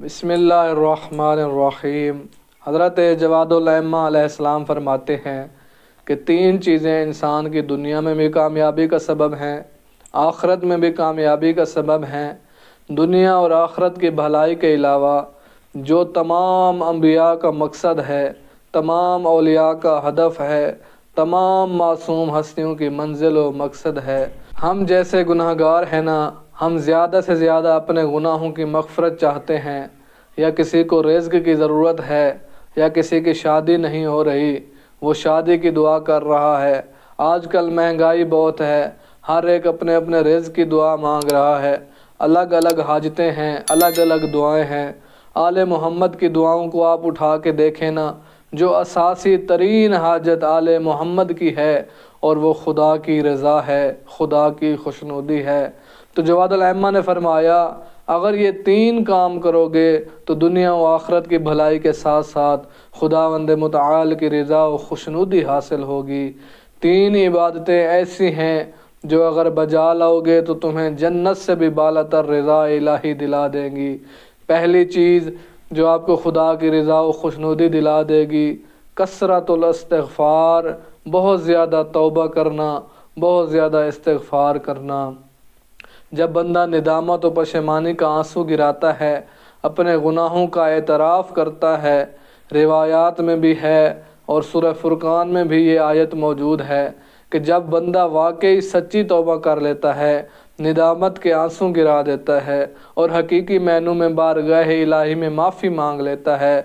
بسم اللہ الرحمن الرحیم حضرت جواد العمہ علیہ السلام فرماتے ہیں کہ تین چیزیں انسان کی دنیا میں بھی کامیابی کا سبب ہیں آخرت میں بھی کامیابی کا سبب ہیں دنیا اور آخرت کی بھلائی کے علاوہ جو تمام انبیاء کا مقصد ہے تمام اولیاء کا ہدف ہے تمام معصوم ہستیوں کی منزل و مقصد ہے ہم جیسے گناہ گار ہیں نا ہم زیادہ سے زیادہ اپنے گناہوں کی مغفرت چاہتے ہیں یا کسی کو رزق کی ضرورت ہے یا کسی کی شادی نہیں ہو رہی وہ شادی کی دعا کر رہا ہے آج کل مہنگائی بہت ہے ہر ایک اپنے اپنے رزق کی دعا مانگ رہا ہے الگ الگ حاجتیں ہیں الگ الگ دعائیں ہیں آل محمد کی دعاؤں کو آپ اٹھا کے دیکھیں نا جو اساسی ترین حاجت آل محمد کی ہے اور وہ خدا کی رضا ہے خدا کی خوشنودی ہے تو جواد جوادہ نے فرمایا اگر یہ تین کام کرو گے تو دنیا و آخرت کی بھلائی کے ساتھ ساتھ خدا وند متعال کی رضا و خوشنودی حاصل ہوگی تین عبادتیں ایسی ہیں جو اگر بجا لاؤ گے تو تمہیں جنت سے بھی بالا تر رضا الہی دلا دیں گی پہلی چیز جو آپ کو خدا کی رضا و خوشنودی دلا دے گی کثرت الاستغفار بہت زیادہ توبہ کرنا بہت زیادہ استغفار کرنا جب بندہ ندامت و پشیمانی کا آنسو گراتا ہے اپنے گناہوں کا اعتراف کرتا ہے روایات میں بھی ہے اور سورہ فرقان میں بھی یہ آیت موجود ہے کہ جب بندہ واقعی سچی توبہ کر لیتا ہے ندامت کے آنسوں گرا دیتا ہے اور حقیقی مینو میں بارگاہ الہی میں معافی مانگ لیتا ہے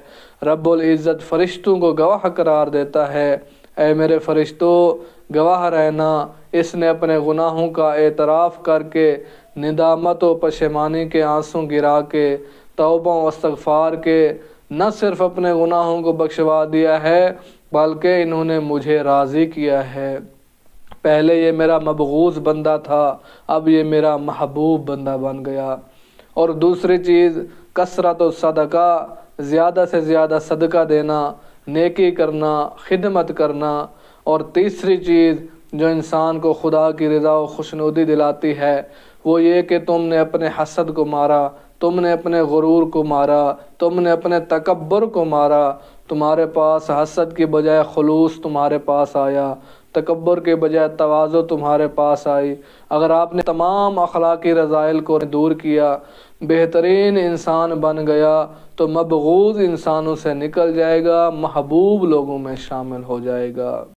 رب العزت فرشتوں کو گواہ قرار دیتا ہے اے میرے فرشتوں گواہ رہنا اس نے اپنے گناہوں کا اعتراف کر کے ندامت و پشیمانی کے آنسوں گرا کے توبہ و استغفار کے نہ صرف اپنے گناہوں کو بخشوا دیا ہے بلکہ انہوں نے مجھے راضی کیا ہے پہلے یہ میرا مبغوض بندہ تھا اب یہ میرا محبوب بندہ بن گیا اور دوسری چیز کثرت و صدقہ زیادہ سے زیادہ صدقہ دینا نیکی کرنا خدمت کرنا اور تیسری چیز جو انسان کو خدا کی رضا و خوشنودی دلاتی ہے وہ یہ کہ تم نے اپنے حسد کو مارا تم نے اپنے غرور کو مارا تم نے اپنے تکبر کو مارا تمہارے پاس حسد کی بجائے خلوص تمہارے پاس آیا تکبر کے بجائے توازو تمہارے پاس آئی اگر آپ نے تمام اخلاقی رضائل کو دور کیا بہترین انسان بن گیا تو مبغوض انسانوں سے نکل جائے گا محبوب لوگوں میں شامل ہو جائے گا